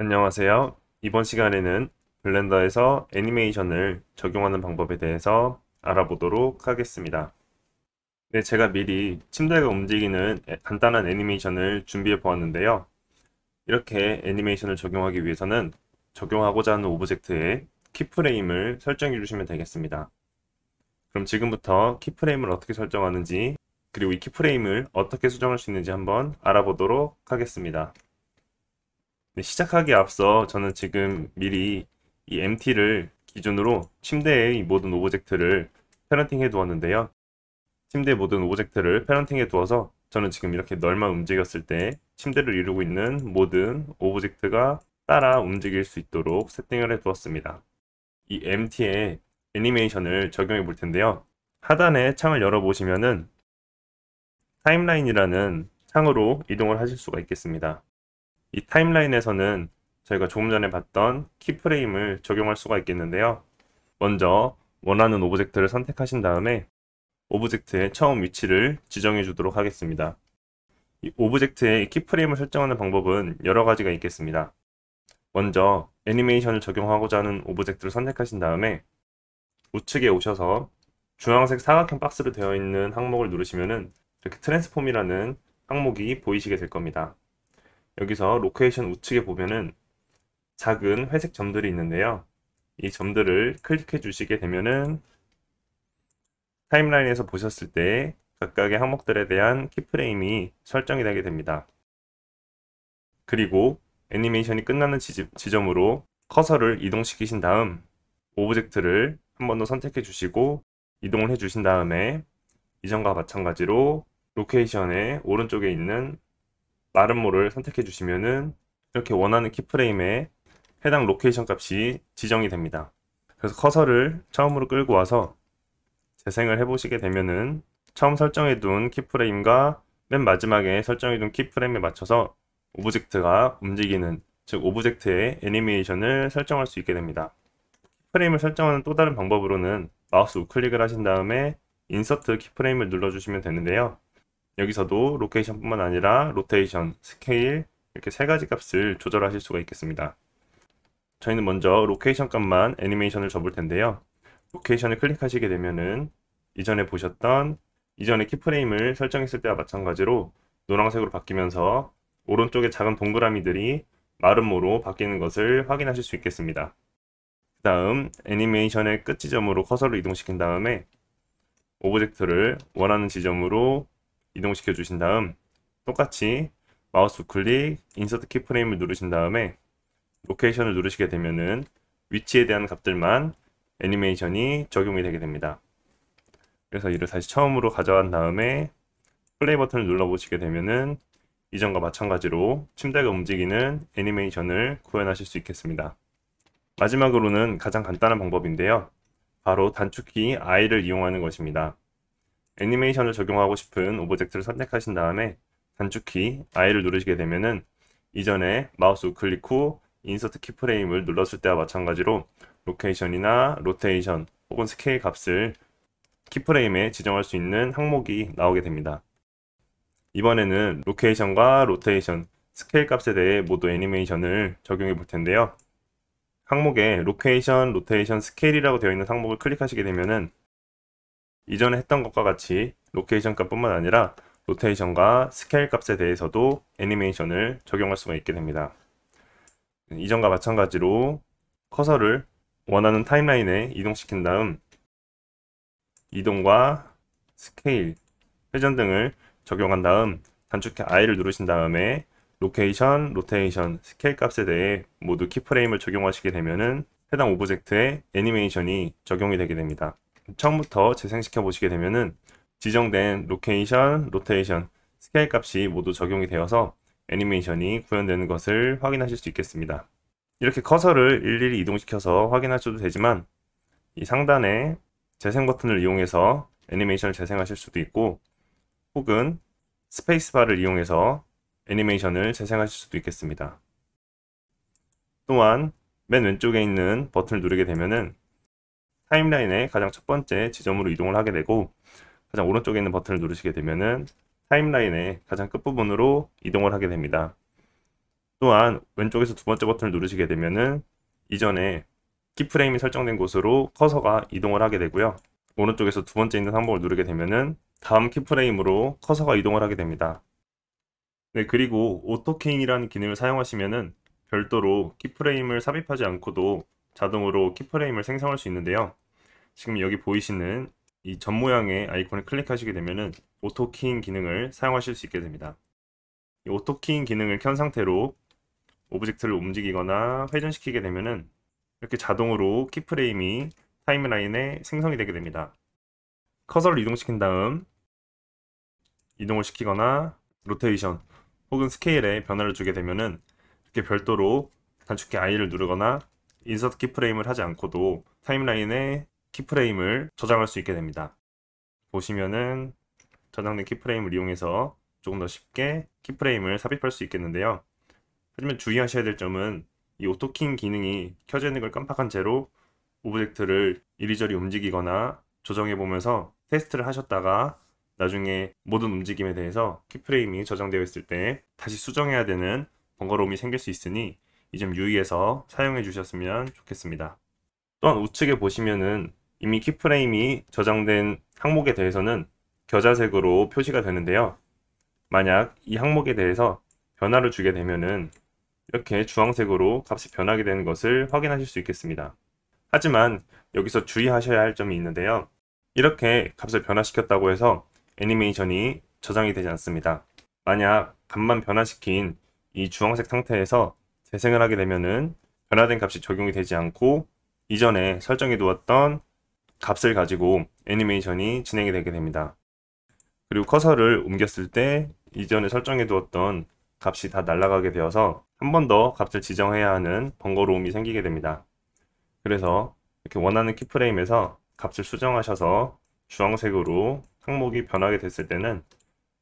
안녕하세요. 이번 시간에는 블렌더에서 애니메이션을 적용하는 방법에 대해서 알아보도록 하겠습니다. 네, 제가 미리 침대가 움직이는 간단한 애니메이션을 준비해 보았는데요. 이렇게 애니메이션을 적용하기 위해서는 적용하고자 하는 오브젝트에 키프레임을 설정해 주시면 되겠습니다. 그럼 지금부터 키프레임을 어떻게 설정하는지 그리고 이 키프레임을 어떻게 수정할 수 있는지 한번 알아보도록 하겠습니다. 네, 시작하기에 앞서 저는 지금 미리 이 MT를 기준으로 침대의 모든 오브젝트를 패런팅해 두었는데요. 침대 모든 오브젝트를 패런팅해 두어서 저는 지금 이렇게 널만 움직였을 때 침대를 이루고 있는 모든 오브젝트가 따라 움직일 수 있도록 세팅을 해 두었습니다. 이 MT에 애니메이션을 적용해 볼 텐데요. 하단에 창을 열어보시면은 타임라인이라는 창으로 이동을 하실 수가 있겠습니다. 이 타임라인에서는 저희가 조금 전에 봤던 키프레임을 적용할 수가 있겠는데요. 먼저 원하는 오브젝트를 선택하신 다음에 오브젝트의 처음 위치를 지정해 주도록 하겠습니다. 이 오브젝트의 키프레임을 설정하는 방법은 여러 가지가 있겠습니다. 먼저 애니메이션을 적용하고자 하는 오브젝트를 선택하신 다음에 우측에 오셔서 주황색 사각형 박스로 되어 있는 항목을 누르시면 이렇게 트랜스폼이라는 항목이 보이시게 될 겁니다. 여기서 로케이션 우측에 보면은 작은 회색 점들이 있는데요. 이 점들을 클릭해 주시게 되면은 타임라인에서 보셨을 때 각각의 항목들에 대한 키프레임이 설정이 되게 됩니다. 그리고 애니메이션이 끝나는 지점으로 커서를 이동시키신 다음 오브젝트를 한 번 더 선택해 주시고 이동을 해 주신 다음에 이전과 마찬가지로 로케이션의 오른쪽에 있는 다른 모를 선택해 주시면은 이렇게 원하는 키프레임에 해당 로케이션 값이 지정이 됩니다. 그래서 커서를 처음으로 끌고 와서 재생을 해보시게 되면은 처음 설정해둔 키프레임과 맨 마지막에 설정해둔 키프레임에 맞춰서 오브젝트가 움직이는 즉 오브젝트의 애니메이션을 설정할 수 있게 됩니다. 키프레임을 설정하는 또 다른 방법으로는 마우스 우클릭을 하신 다음에 인서트 키프레임을 눌러주시면 되는데요. 여기서도 로케이션뿐만 아니라 로테이션, 스케일 이렇게 세 가지 값을 조절하실 수가 있겠습니다. 저희는 먼저 로케이션 값만 애니메이션을 접을 텐데요. 로케이션을 클릭하시게 되면은 이전에 보셨던 이전에 키프레임을 설정했을 때와 마찬가지로 노란색으로 바뀌면서 오른쪽에 작은 동그라미들이 마름모로 바뀌는 것을 확인하실 수 있겠습니다. 그 다음 애니메이션의 끝 지점으로 커서를 이동시킨 다음에 오브젝트를 원하는 지점으로 이동시켜 주신 다음 똑같이 마우스 클릭 인서트 키프레임을 누르신 다음에 로케이션을 누르시게 되면은 위치에 대한 값들만 애니메이션이 적용이 되게 됩니다. 그래서 이를 다시 처음으로 가져간 다음에 플레이 버튼을 눌러보시게 되면은 이전과 마찬가지로 침대가 움직이는 애니메이션을 구현하실 수 있겠습니다. 마지막으로는 가장 간단한 방법인데요. 바로 단축키 I를 이용하는 것입니다. 애니메이션을 적용하고 싶은 오브젝트를 선택하신 다음에 단축키 I를 누르시게 되면은 이전에 마우스 우클릭 후 인서트 키프레임을 눌렀을 때와 마찬가지로 로케이션이나 로테이션 혹은 스케일 값을 키프레임에 지정할 수 있는 항목이 나오게 됩니다. 이번에는 로케이션과 로테이션, 스케일 값에 대해 모두 애니메이션을 적용해 볼 텐데요. 항목에 로케이션, 로테이션, 스케일이라고 되어 있는 항목을 클릭하시게 되면은 이전에 했던 것과 같이 로케이션 값뿐만 아니라 로테이션과 스케일 값에 대해서도 애니메이션을 적용할 수가 있게 됩니다. 이전과 마찬가지로 커서를 원하는 타임라인에 이동시킨 다음 이동과 스케일, 회전 등을 적용한 다음 단축키 I를 누르신 다음에 로케이션, 로테이션, 스케일 값에 대해 모두 키프레임을 적용하시게 되면 해당 오브젝트에 애니메이션이 적용이 되게 됩니다. 처음부터 재생시켜 보시게 되면은 지정된 로케이션, 로테이션, 스케일 값이 모두 적용이 되어서 애니메이션이 구현되는 것을 확인하실 수 있겠습니다. 이렇게 커서를 일일이 이동시켜서 확인하셔도 되지만 이 상단에 재생 버튼을 이용해서 애니메이션을 재생하실 수도 있고 혹은 스페이스바를 이용해서 애니메이션을 재생하실 수도 있겠습니다. 또한 맨 왼쪽에 있는 버튼을 누르게 되면은 타임라인의 가장 첫 번째 지점으로 이동을 하게 되고 가장 오른쪽에 있는 버튼을 누르시게 되면은 타임라인의 가장 끝부분으로 이동을 하게 됩니다. 또한 왼쪽에서 두 번째 버튼을 누르시게 되면은 이전에 키프레임이 설정된 곳으로 커서가 이동을 하게 되고요. 오른쪽에서 두 번째 있는 항목을 누르게 되면은 다음 키프레임으로 커서가 이동을 하게 됩니다. 네, 그리고 오토케잉이라는 기능을 사용하시면은 별도로 키프레임을 삽입하지 않고도 자동으로 키프레임을 생성할 수 있는데요. 지금 여기 보이시는 이 점 모양의 아이콘을 클릭하시게 되면은 오토 키잉 기능을 사용하실 수 있게 됩니다. 이 오토 키잉 기능을 켠 상태로 오브젝트를 움직이거나 회전시키게 되면은 이렇게 자동으로 키프레임이 타임라인에 생성이 되게 됩니다. 커서를 이동시킨 다음 이동을 시키거나 로테이션 혹은 스케일에 변화를 주게 되면은 이렇게 별도로 단축키 I를 누르거나 인서트 키프레임을 하지 않고도 타임라인에 키프레임을 저장할 수 있게 됩니다. 보시면은 저장된 키프레임을 이용해서 조금 더 쉽게 키프레임을 삽입할 수 있겠는데요. 하지만 주의하셔야 될 점은 이 오토킹 기능이 켜져 있는 걸 깜빡한 채로 오브젝트를 이리저리 움직이거나 조정해 보면서 테스트를 하셨다가 나중에 모든 움직임에 대해서 키프레임이 저장되어 있을 때 다시 수정해야 되는 번거로움이 생길 수 있으니 이점 유의해서 사용해 주셨으면 좋겠습니다. 또한 우측에 보시면은 이미 키프레임이 저장된 항목에 대해서는 겨자색으로 표시가 되는데요. 만약 이 항목에 대해서 변화를 주게 되면은 이렇게 주황색으로 값이 변하게 되는 것을 확인하실 수 있겠습니다. 하지만 여기서 주의하셔야 할 점이 있는데요. 이렇게 값을 변화시켰다고 해서 애니메이션이 저장이 되지 않습니다. 만약 값만 변화시킨 이 주황색 상태에서 재생을 하게 되면은 변화된 값이 적용이 되지 않고 이전에 설정해 두었던 값을 가지고 애니메이션이 진행이 되게 됩니다. 그리고 커서를 옮겼을 때 이전에 설정해 두었던 값이 다 날아가게 되어서 한 번 더 값을 지정해야 하는 번거로움이 생기게 됩니다. 그래서 이렇게 원하는 키프레임에서 값을 수정하셔서 주황색으로 항목이 변하게 됐을 때는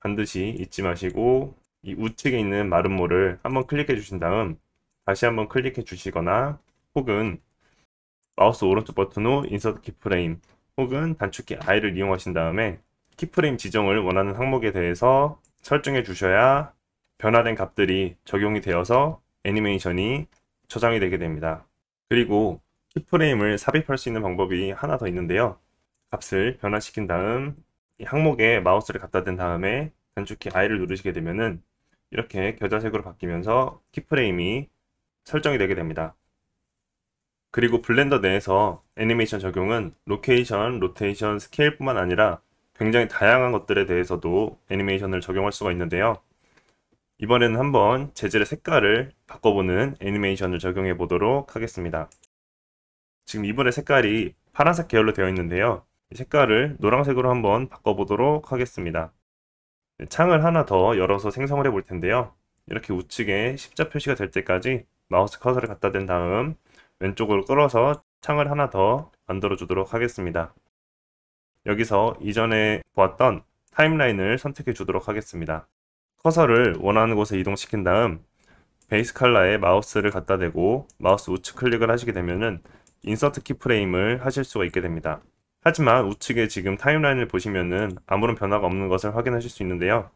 반드시 잊지 마시고 이 우측에 있는 마름모를 한번 클릭해 주신 다음 다시 한번 클릭해 주시거나 혹은 마우스 오른쪽 버튼후 인서트 키프레임 혹은 단축키 I를 이용하신 다음에 키프레임 지정을 원하는 항목에 대해서 설정해 주셔야 변화된 값들이 적용이 되어서 애니메이션이 저장이 되게 됩니다. 그리고 키프레임을 삽입할 수 있는 방법이 하나 더 있는데요. 값을 변화시킨 다음 항목에 마우스를 갖다 댄 다음에 단축키 I를 누르시게 되면은 이렇게 겨자색으로 바뀌면서 키프레임이 설정이 되게 됩니다. 그리고 블렌더 내에서 애니메이션 적용은 로케이션, 로테이션, 스케일뿐만 아니라 굉장히 다양한 것들에 대해서도 애니메이션을 적용할 수가 있는데요. 이번에는 한번 재질의 색깔을 바꿔보는 애니메이션을 적용해 보도록 하겠습니다. 지금 이번에 색깔이 파란색 계열로 되어 있는데요. 색깔을 노란색으로 한번 바꿔보도록 하겠습니다. 네, 창을 하나 더 열어서 생성을 해 볼 텐데요. 이렇게 우측에 십자 표시가 될 때까지 마우스 커서를 갖다 댄 다음 왼쪽으로 끌어서 창을 하나 더 만들어 주도록 하겠습니다. 여기서 이전에 보았던 타임라인을 선택해 주도록 하겠습니다. 커서를 원하는 곳에 이동시킨 다음 베이스 칼라에 마우스를 갖다 대고 마우스 우측 클릭을 하시게 되면은 인서트 키프레임을 하실 수가 있게 됩니다. 하지만 우측에 지금 타임라인을 보시면은 아무런 변화가 없는 것을 확인하실 수 있는데요.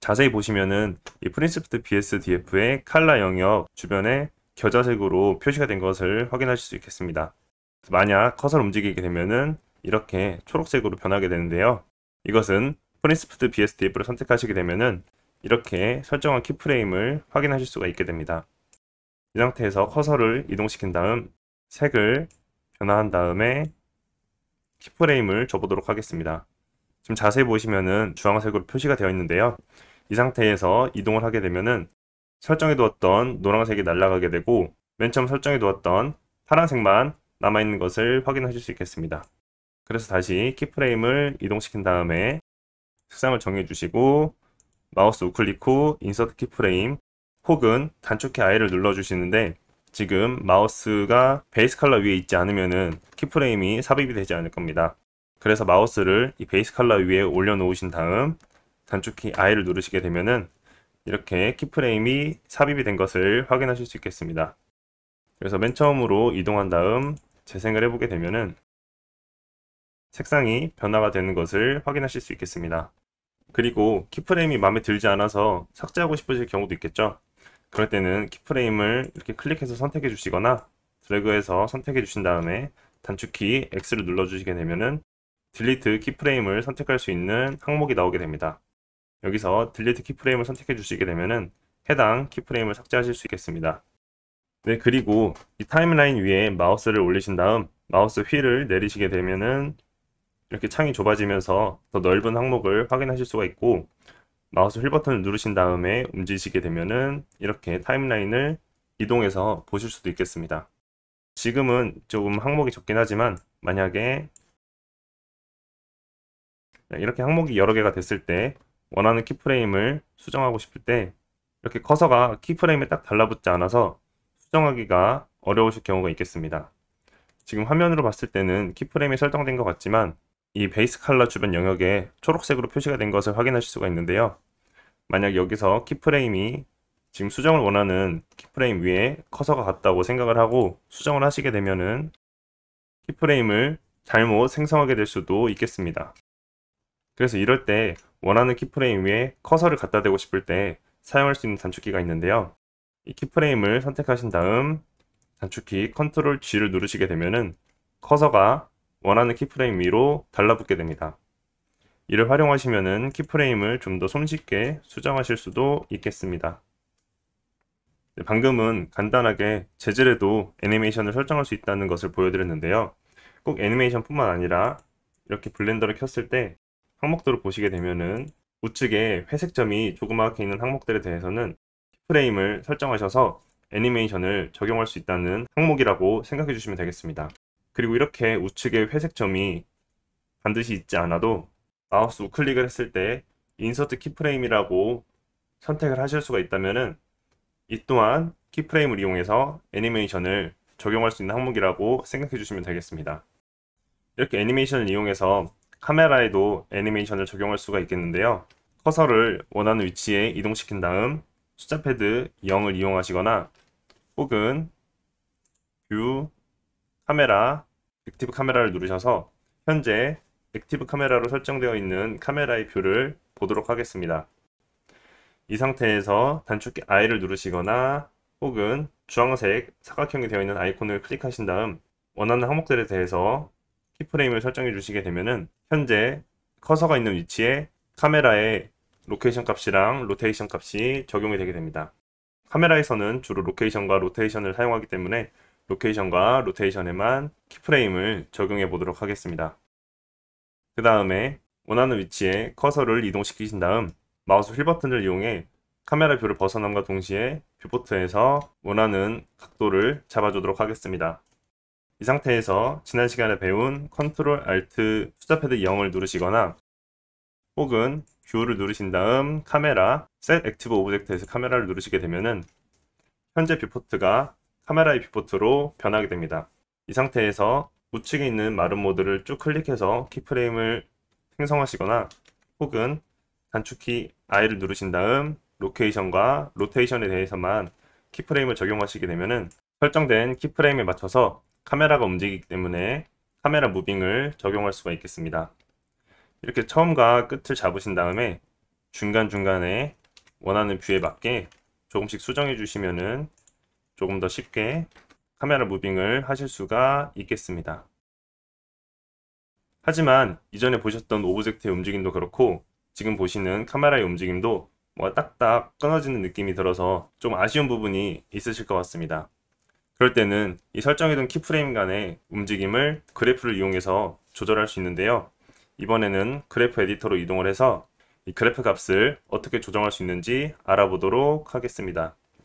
자세히 보시면은 이 프린시프트 BSDF의 칼라 영역 주변에 겨자색으로 표시가 된 것을 확인하실 수 있겠습니다. 만약 커서를 움직이게 되면은 이렇게 초록색으로 변하게 되는데요. 이것은 프린스프트 BSDF를 선택하시게 되면은 이렇게 설정한 키프레임을 확인하실 수가 있게 됩니다. 이 상태에서 커서를 이동시킨 다음 색을 변화한 다음에 키프레임을 줘보도록 하겠습니다. 지금 자세히 보시면은 주황색으로 표시가 되어 있는데요. 이 상태에서 이동을 하게 되면은 설정해 두었던 노란색이 날아가게 되고 맨 처음 설정해 두었던 파란색만 남아있는 것을 확인하실 수 있겠습니다. 그래서 다시 키프레임을 이동시킨 다음에 색상을 정해주시고 마우스 우클릭 후 인서트 키프레임 혹은 단축키 I를 눌러주시는데 지금 마우스가 베이스 컬러 위에 있지 않으면 키프레임이 삽입이 되지 않을 겁니다. 그래서 마우스를 이 베이스 컬러 위에 올려놓으신 다음 단축키 I를 누르시게 되면은 이렇게 키프레임이 삽입이 된 것을 확인하실 수 있겠습니다. 그래서 맨 처음으로 이동한 다음 재생을 해보게 되면은 색상이 변화가 되는 것을 확인하실 수 있겠습니다. 그리고 키프레임이 마음에 들지 않아서 삭제하고 싶으실 경우도 있겠죠. 그럴 때는 키프레임을 이렇게 클릭해서 선택해 주시거나 드래그해서 선택해 주신 다음에 단축키 X를 눌러 주시게 되면은 딜리트 키프레임을 선택할 수 있는 항목이 나오게 됩니다. 여기서 딜리트 키프레임을 선택해 주시게 되면은 해당 키프레임을 삭제하실 수 있겠습니다. 네, 그리고 이 타임라인 위에 마우스를 올리신 다음 마우스 휠을 내리시게 되면은 이렇게 창이 좁아지면서 더 넓은 항목을 확인하실 수가 있고 마우스 휠 버튼을 누르신 다음에 움직이시게 되면은 이렇게 타임라인을 이동해서 보실 수도 있겠습니다. 지금은 조금 항목이 적긴 하지만 만약에 네, 이렇게 항목이 여러 개가 됐을 때 원하는 키프레임을 수정하고 싶을 때 이렇게 커서가 키프레임에 딱 달라붙지 않아서 수정하기가 어려우실 경우가 있겠습니다. 지금 화면으로 봤을 때는 키프레임이 설정된 것 같지만 이 베이스 컬러 주변 영역에 초록색으로 표시가 된 것을 확인하실 수가 있는데요. 만약 여기서 키프레임이 지금 수정을 원하는 키프레임 위에 커서가 같다고 생각을 하고 수정을 하시게 되면은 키프레임을 잘못 생성하게 될 수도 있겠습니다. 그래서 이럴 때 원하는 키프레임 위에 커서를 갖다 대고 싶을 때 사용할 수 있는 단축키가 있는데요. 이 키프레임을 선택하신 다음 단축키 컨트롤 G를 누르시게 되면은 커서가 원하는 키프레임 위로 달라붙게 됩니다. 이를 활용하시면은 키프레임을 좀 더 손쉽게 수정하실 수도 있겠습니다. 네, 방금은 간단하게 재질에도 애니메이션을 설정할 수 있다는 것을 보여드렸는데요. 꼭 애니메이션뿐만 아니라 이렇게 블렌더를 켰을 때 항목들을 보시게 되면은 우측에 회색점이 조그맣게 있는 항목들에 대해서는 키프레임을 설정하셔서 애니메이션을 적용할 수 있다는 항목이라고 생각해 주시면 되겠습니다. 그리고 이렇게 우측에 회색점이 반드시 있지 않아도 마우스 우클릭을 했을 때 인서트 키프레임이라고 선택을 하실 수가 있다면 이 또한 키프레임을 이용해서 애니메이션을 적용할 수 있는 항목이라고 생각해 주시면 되겠습니다. 이렇게 애니메이션을 이용해서 카메라에도 애니메이션을 적용할 수가 있겠는데요. 커서를 원하는 위치에 이동시킨 다음 숫자 패드 0을 이용하시거나 혹은 뷰 카메라 액티브 카메라를 누르셔서 현재 액티브 카메라로 설정되어 있는 카메라의 뷰를 보도록 하겠습니다. 이 상태에서 단축키 I를 누르시거나 혹은 주황색 사각형이 되어 있는 아이콘을 클릭하신 다음 원하는 항목들에 대해서 키프레임을 설정해 주시게 되면은 현재 커서가 있는 위치에 카메라의 로케이션 값이랑 로테이션 값이 적용이 되게 됩니다. 카메라에서는 주로 로케이션과 로테이션을 사용하기 때문에 로케이션과 로테이션에만 키프레임을 적용해 보도록 하겠습니다. 그 다음에 원하는 위치에 커서를 이동시키신 다음 마우스 휠 버튼을 이용해 카메라 뷰를 벗어남과 동시에 뷰포트에서 원하는 각도를 잡아주도록 하겠습니다. 이 상태에서 지난 시간에 배운 Ctrl Alt 투자패드 0을 누르시거나 혹은 뷰를 누르신 다음 카메라 셋 액티브 오브젝트에서 카메라를 누르시게 되면은 현재 뷰포트가 카메라의 뷰포트로 변하게 됩니다. 이 상태에서 우측에 있는 마른 모드를 쭉 클릭해서 키프레임을 생성하시거나 혹은 단축키 I를 누르신 다음 로케이션과 로테이션에 대해서만 키프레임을 적용하시게 되면 설정된 키프레임에 맞춰서 카메라가 움직이기 때문에 카메라 무빙을 적용할 수가 있겠습니다. 이렇게 처음과 끝을 잡으신 다음에 중간중간에 원하는 뷰에 맞게 조금씩 수정해 주시면은 조금 더 쉽게 카메라 무빙을 하실 수가 있겠습니다. 하지만 이전에 보셨던 오브젝트의 움직임도 그렇고 지금 보시는 카메라의 움직임도 뭐 딱딱 끊어지는 느낌이 들어서 좀 아쉬운 부분이 있으실 것 같습니다. 그럴 때는 이 설정해둔 키프레임 간의 움직임을 그래프를 이용해서 조절할 수 있는데요. 이번에는 그래프 에디터로 이동을 해서 이 그래프 값을 어떻게 조정할 수 있는지 알아보도록 하겠습니다.